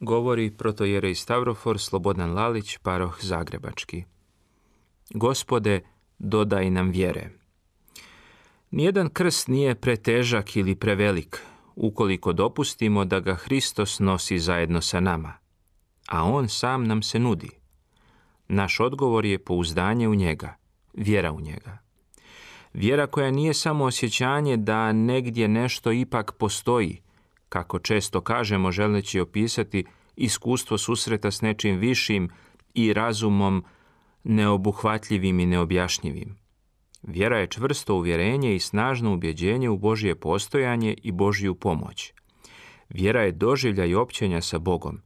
govori i Stavrofor Slobodan Lalić, paroh Zagrebački. Gospode, dodaj nam vjere. Nijedan krst nije pretežak ili prevelik, ukoliko dopustimo da ga Hristos nosi zajedno sa nama, a On sam nam se nudi. Naš odgovor je pouzdanje u njega, vjera u njega. Vjera koja nije samo osjećanje da negdje nešto ipak postoji, kako često kažemo želeći opisati iskustvo susreta s nečim višim i razumom neobuhvatljivim i neobjašnjivim. Vjera je čvrsto uvjerenje i snažno ubjeđenje u Božje postojanje i Božju pomoć. Vjera je doživlja i općenja sa Bogom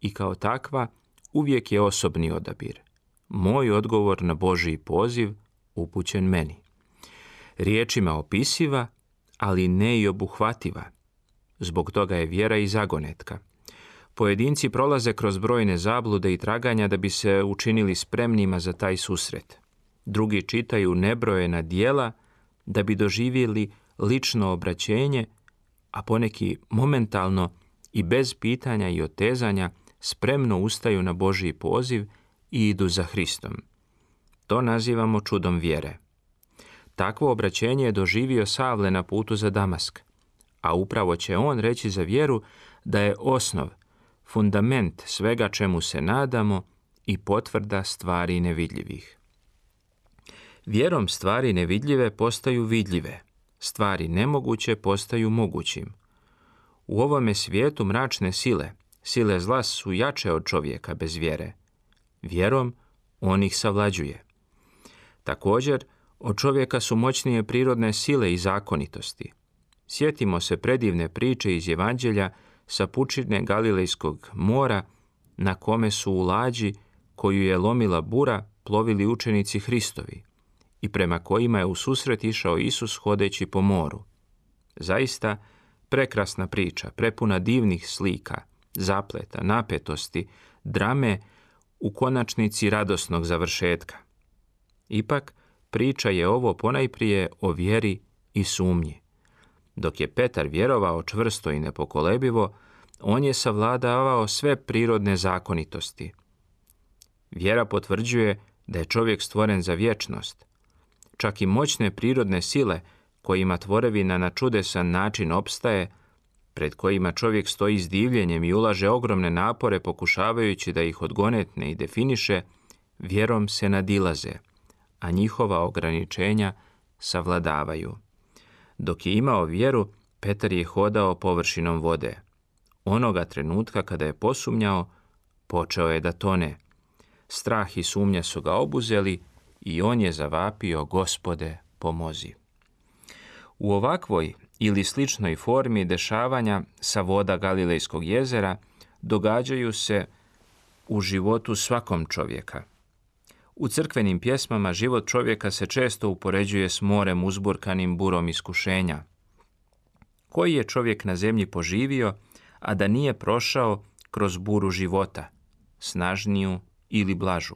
i kao takva uvijek je osobni odabir. Moj odgovor na Božji poziv upućen meni. Riječima opisiva, ali ne i obuhvativa – Zbog toga je vjera i zagonetka. Pojedinci prolaze kroz brojne zablude i traganja da bi se učinili spremnima za taj susret. Drugi čitaju nebrojena dijela da bi doživjeli lično obraćenje, a poneki momentalno i bez pitanja i otezanja spremno ustaju na božji poziv i idu za Hristom. To nazivamo čudom vjere. Takvo obraćenje je doživio Savle na putu za Damask a upravo će on reći za vjeru da je osnov, fundament svega čemu se nadamo i potvrda stvari nevidljivih. Vjerom stvari nevidljive postaju vidljive, stvari nemoguće postaju mogućim. U ovome svijetu mračne sile, sile zla su jače od čovjeka bez vjere. Vjerom on ih savlađuje. Također, od čovjeka su moćnije prirodne sile i zakonitosti. Sjetimo se predivne priče iz Evanđelja sa pučine Galilejskog mora na kome su u lađi koju je lomila bura plovili učenici Hristovi i prema kojima je u susret išao Isus hodeći po moru. Zaista, prekrasna priča, prepuna divnih slika, zapleta, napetosti, drame, u konačnici radosnog završetka. Ipak, priča je ovo ponajprije o vjeri i sumnji. Dok je Petar vjerovao čvrsto i nepokolebivo, on je savladavao sve prirodne zakonitosti. Vjera potvrđuje da je čovjek stvoren za vječnost. Čak i moćne prirodne sile kojima tvorevina na čudesan način opstaje, pred kojima čovjek stoji s divljenjem i ulaže ogromne napore pokušavajući da ih odgonetne i definiše, vjerom se nadilaze, a njihova ograničenja savladavaju. Dok je imao vjeru, Petar je hodao površinom vode. Onoga trenutka kada je posumnjao, počeo je da tone. Strah i sumnja su ga obuzeli i on je zavapio, gospode, pomozi. U ovakvoj ili sličnoj formi dešavanja sa voda Galilejskog jezera događaju se u životu svakom čovjeka – u crkvenim pjesmama život čovjeka se često upoređuje s morem uzburkanim burom iskušenja. Koji je čovjek na zemlji poživio, a da nije prošao kroz buru života, snažniju ili blažu?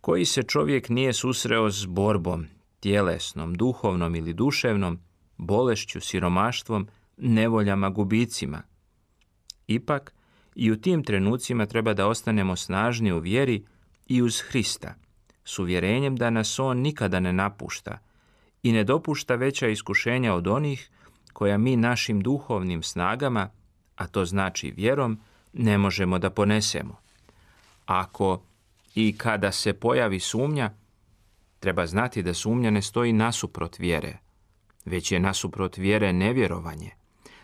Koji se čovjek nije susreo s borbom, tjelesnom, duhovnom ili duševnom, bolešću, siromaštvom, nevoljama, gubicima? Ipak, i u tim trenucima treba da ostanemo snažni u vjeri i uz Hrista, s uvjerenjem da nas On nikada ne napušta i ne dopušta veća iskušenja od onih koja mi našim duhovnim snagama, a to znači vjerom, ne možemo da ponesemo. Ako i kada se pojavi sumnja, treba znati da sumnja ne stoji nasuprot vjere, već je nasuprot vjere nevjerovanje.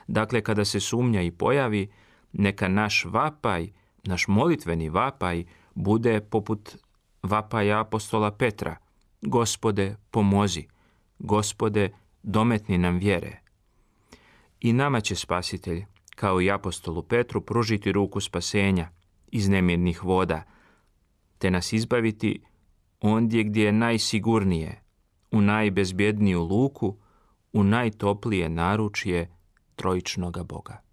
Dakle, kada se sumnja i pojavi, neka naš vapaj, naš molitveni vapaj, bude poput vapaja apostola Petra, gospode pomozi, gospode dometni nam vjere. I nama će spasitelj, kao i apostolu Petru, pružiti ruku spasenja iz nemirnih voda, te nas izbaviti ondje gdje je najsigurnije, u najbezbjedniju luku, u najtoplije naručje trojičnoga Boga.